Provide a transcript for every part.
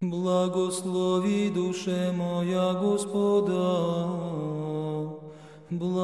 Благослови душе моя Господа, благослови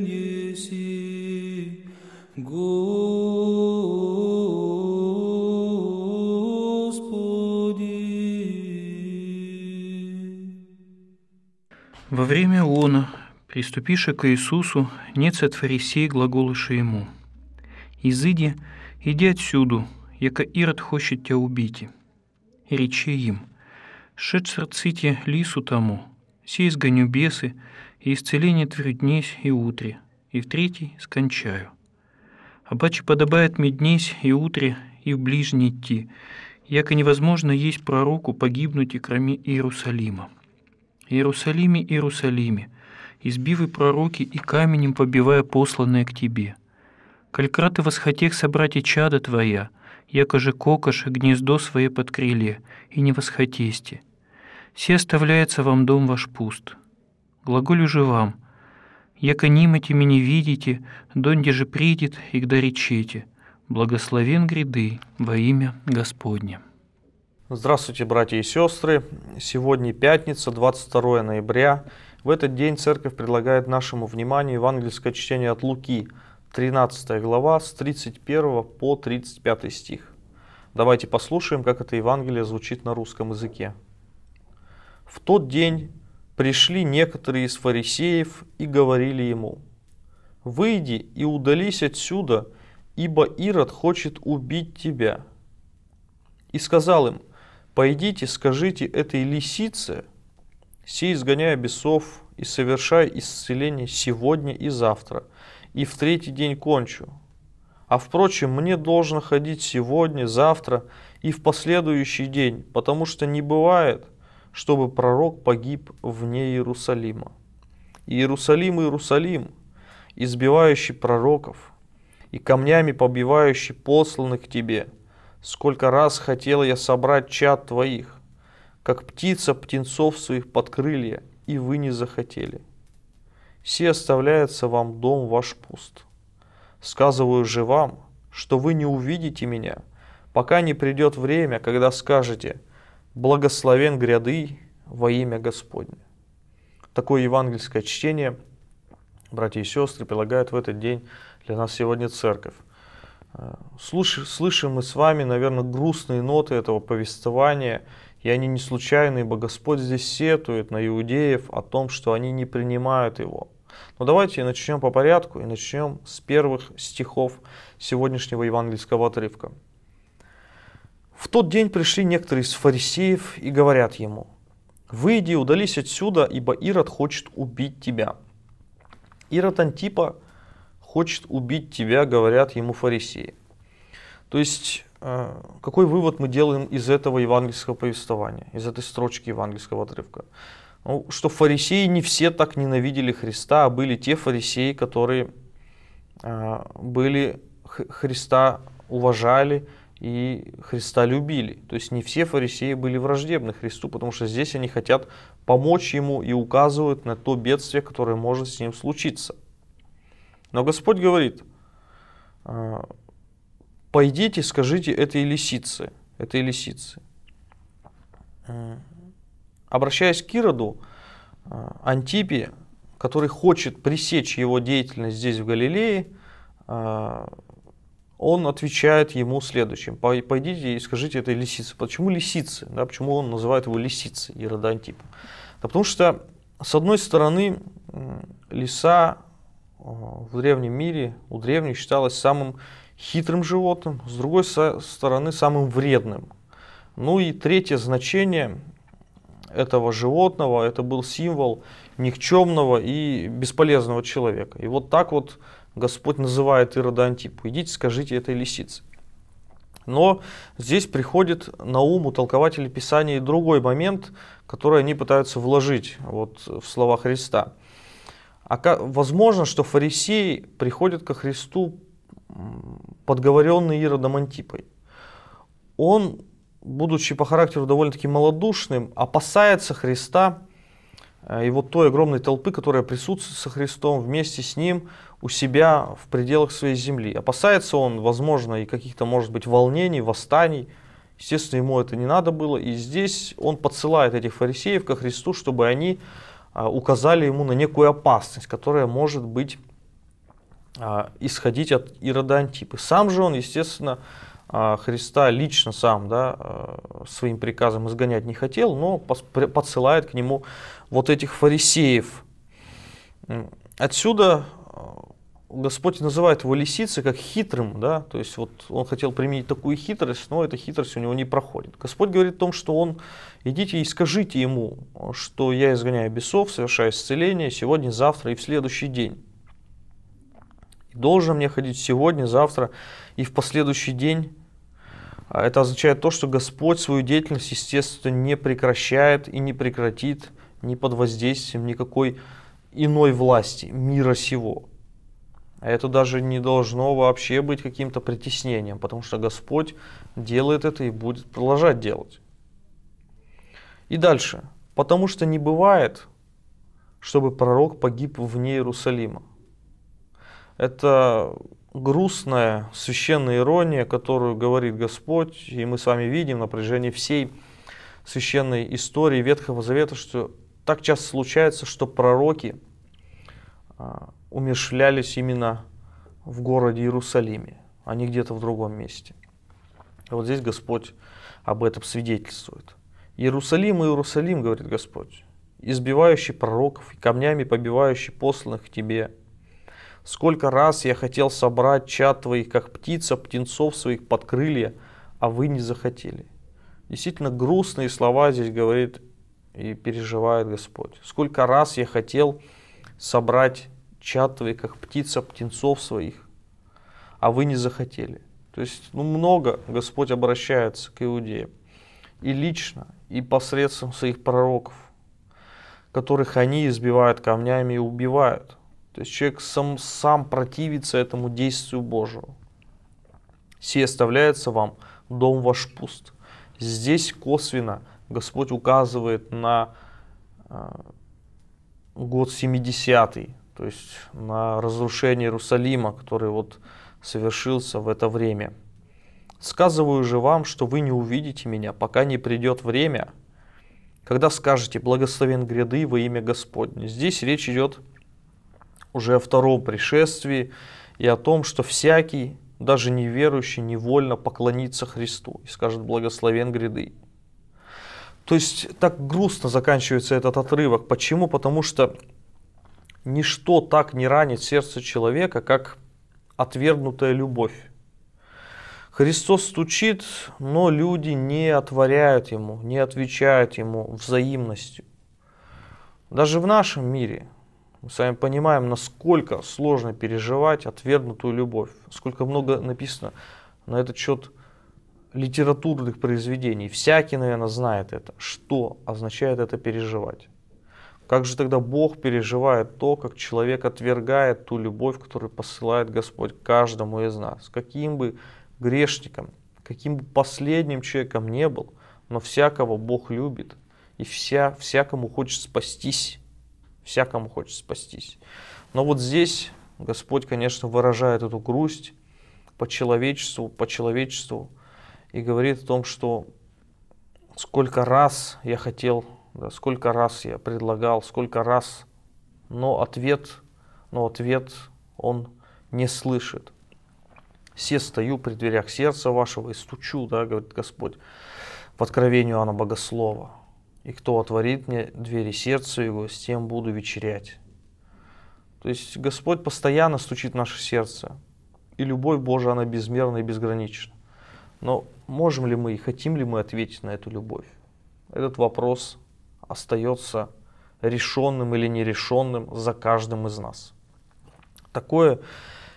неси, Господи. Во время он, приступивши к Иисусу, нет от фарисей глаголыша ему – Ізиді, іди отсюду, яка Ірод хоче тя убіті. І рече їм, шед серциті лісу тому, сей сгоню бесы, и исцеление тверь днесь и утре, и в третий скончаю. Обаче подобает мне днесь и утре, и в ближний идти, яко невозможно есть пророку погибнуть и кроме Иерусалима. Иерусалиме, Иерусалиме, избивы пророки и каменем побивая посланное к тебе – Коль краты восхотех собрать и чада твоя, якоже кокош гнездо свое под крылья, и не восхотесте. Все оставляется вам дом ваш пуст. Глаголю же вам, яко нимати меня видите, донде же придет, и гда речете, благословен гряды во имя Господне. Здравствуйте, братья и сестры! Сегодня пятница, 22 ноября. В этот день Церковь предлагает нашему вниманию евангельское чтение от Луки – 13 глава с 31 по 35 стих. Давайте послушаем, как это Евангелие звучит на русском языке. «В тот день пришли некоторые из фарисеев и говорили ему, «Выйди и удались отсюда, ибо Ирод хочет убить тебя». И сказал им, «Пойдите, скажите этой лисице, сей изгоняя бесов и совершая исцеление сегодня и завтра, и в третий день кончу. А впрочем, мне должно ходить сегодня, завтра и в последующий день, потому что не бывает, чтобы пророк погиб вне Иерусалима. Иерусалим, Иерусалим, избивающий пророков и камнями побивающий посланных к тебе, сколько раз хотел я собрать чад твоих, как птица птенцов своих под крылья, и вы не захотели». Все оставляется вам дом ваш пуст. Сказываю же вам, что вы не увидите меня, пока не придет время, когда скажете «Благословен гряды во имя Господне». Такое евангельское чтение, братья и сестры, прилагает в этот день для нас сегодня церковь. Слушаем, слышим мы с вами, наверное, грустные ноты этого повествования, и они не случайны, ибо Господь здесь сетует на иудеев о том, что они не принимают его. Но ну, давайте начнем по порядку и начнем с первых стихов сегодняшнего евангельского отрывка. В тот день пришли некоторые из фарисеев и говорят ему, «Выйди удались отсюда, ибо Ирод хочет убить тебя». Ирод Антипа хочет убить тебя, говорят ему фарисеи. То есть, э, какой вывод мы делаем из этого евангельского повествования, из этой строчки евангельского отрывка? Ну, что фарисеи не все так ненавидели Христа, а были те фарисеи, которые а, были Христа уважали и Христа любили. То есть не все фарисеи были враждебны Христу, потому что здесь они хотят помочь ему и указывают на то бедствие, которое может с ним случиться. Но Господь говорит, а, пойдите, скажите этой лисице, этой лисице обращаясь к Ироду, э, Антипи, который хочет пресечь его деятельность здесь, в Галилее, э, он отвечает ему следующим. Пойдите и скажите этой лисице. Почему лисицы? Да, почему он называет его лисицей Ирода Антипа? Да потому что, с одной стороны, лиса э, в древнем мире, у древних считалась самым хитрым животным, с другой стороны, самым вредным. Ну и третье значение этого животного, это был символ никчемного и бесполезного человека. И вот так вот Господь называет Ирода Антипу. Идите, скажите этой лисице. Но здесь приходит на ум у толкователей Писания и другой момент, который они пытаются вложить вот в слова Христа. А возможно, что фарисеи приходят ко Христу подговоренные Иродом Антипой. Он будучи по характеру довольно-таки малодушным, опасается Христа э, и вот той огромной толпы, которая присутствует со Христом вместе с Ним у себя в пределах своей земли. Опасается он, возможно, и каких-то, может быть, волнений, восстаний. Естественно, ему это не надо было. И здесь он подсылает этих фарисеев ко Христу, чтобы они а, указали ему на некую опасность, которая может быть а, исходить от Ирода Антипы. Сам же он, естественно, а, Христа лично сам да, а, своим приказом изгонять не хотел, но подсылает к нему вот этих фарисеев. Отсюда а, Господь называет его лисицей как хитрым, да, то есть вот он хотел применить такую хитрость, но эта хитрость у него не проходит. Господь говорит о том, что он, идите и скажите ему, что я изгоняю бесов, совершаю исцеление сегодня, завтра и в следующий день. Должен мне ходить сегодня, завтра и в последующий день а это означает то, что Господь свою деятельность, естественно, не прекращает и не прекратит ни под воздействием никакой иной власти мира сего. А это даже не должно вообще быть каким-то притеснением, потому что Господь делает это и будет продолжать делать. И дальше. Потому что не бывает, чтобы пророк погиб вне Иерусалима. Это грустная священная ирония, которую говорит Господь, и мы с вами видим на протяжении всей священной истории Ветхого Завета, что так часто случается, что пророки а, умешлялись именно в городе Иерусалиме, а не где-то в другом месте. И вот здесь Господь об этом свидетельствует. «Иерусалим, Иерусалим, — говорит Господь, — избивающий пророков и камнями побивающий посланных к тебе Сколько раз я хотел собрать чад твоих, как птица, птенцов своих под крылья, а вы не захотели. Действительно грустные слова здесь говорит и переживает Господь. Сколько раз я хотел собрать чад твоих, как птица, птенцов своих, а вы не захотели. То есть ну, много Господь обращается к иудеям. И лично, и посредством своих пророков, которых они избивают камнями и убивают – то есть человек сам, сам противится этому действию Божьему. «Сие оставляется вам, дом ваш пуст». Здесь косвенно Господь указывает на а, год 70-й, то есть на разрушение Иерусалима, который вот совершился в это время. «Сказываю же вам, что вы не увидите меня, пока не придет время, когда скажете «Благословен гряды во имя Господне». Здесь речь идет о уже о втором пришествии и о том, что всякий, даже неверующий, невольно поклонится Христу и скажет «благословен гряды». То есть так грустно заканчивается этот отрывок. Почему? Потому что ничто так не ранит сердце человека, как отвергнутая любовь. Христос стучит, но люди не отворяют ему, не отвечают ему взаимностью. Даже в нашем мире мы с вами понимаем, насколько сложно переживать отвергнутую любовь, сколько много написано на этот счет литературных произведений. Всякий, наверное, знает это, что означает это переживать. Как же тогда Бог переживает то, как человек отвергает ту любовь, которую посылает Господь каждому из нас? Каким бы грешником, каким бы последним человеком не был, но всякого Бог любит, и вся, всякому хочет спастись всякому хочет спастись. Но вот здесь Господь, конечно, выражает эту грусть по человечеству, по человечеству, и говорит о том, что сколько раз я хотел, да, сколько раз я предлагал, сколько раз, но ответ, но ответ он не слышит. Все стою при дверях сердца вашего и стучу, да, говорит Господь, в откровению Иоанна Богослова и кто отворит мне двери сердца его, с тем буду вечерять. То есть Господь постоянно стучит в наше сердце, и любовь Божия, она безмерна и безгранична. Но можем ли мы и хотим ли мы ответить на эту любовь? Этот вопрос остается решенным или нерешенным за каждым из нас. Такое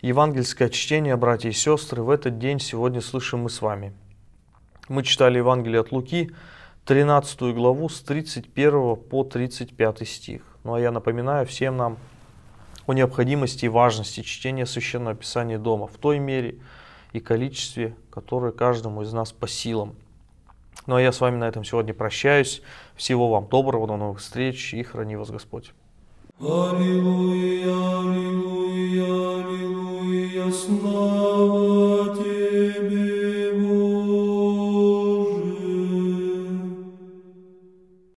евангельское чтение, братья и сестры, в этот день сегодня слышим мы с вами. Мы читали Евангелие от Луки, 13 главу с 31 по 35 стих. Ну а я напоминаю всем нам о необходимости и важности чтения Священного Писания дома в той мере и количестве, которое каждому из нас по силам. Ну а я с вами на этом сегодня прощаюсь. Всего вам доброго, до новых встреч и храни вас Господь. Аллилуйя, аллилуйя, аллилуйя, слава.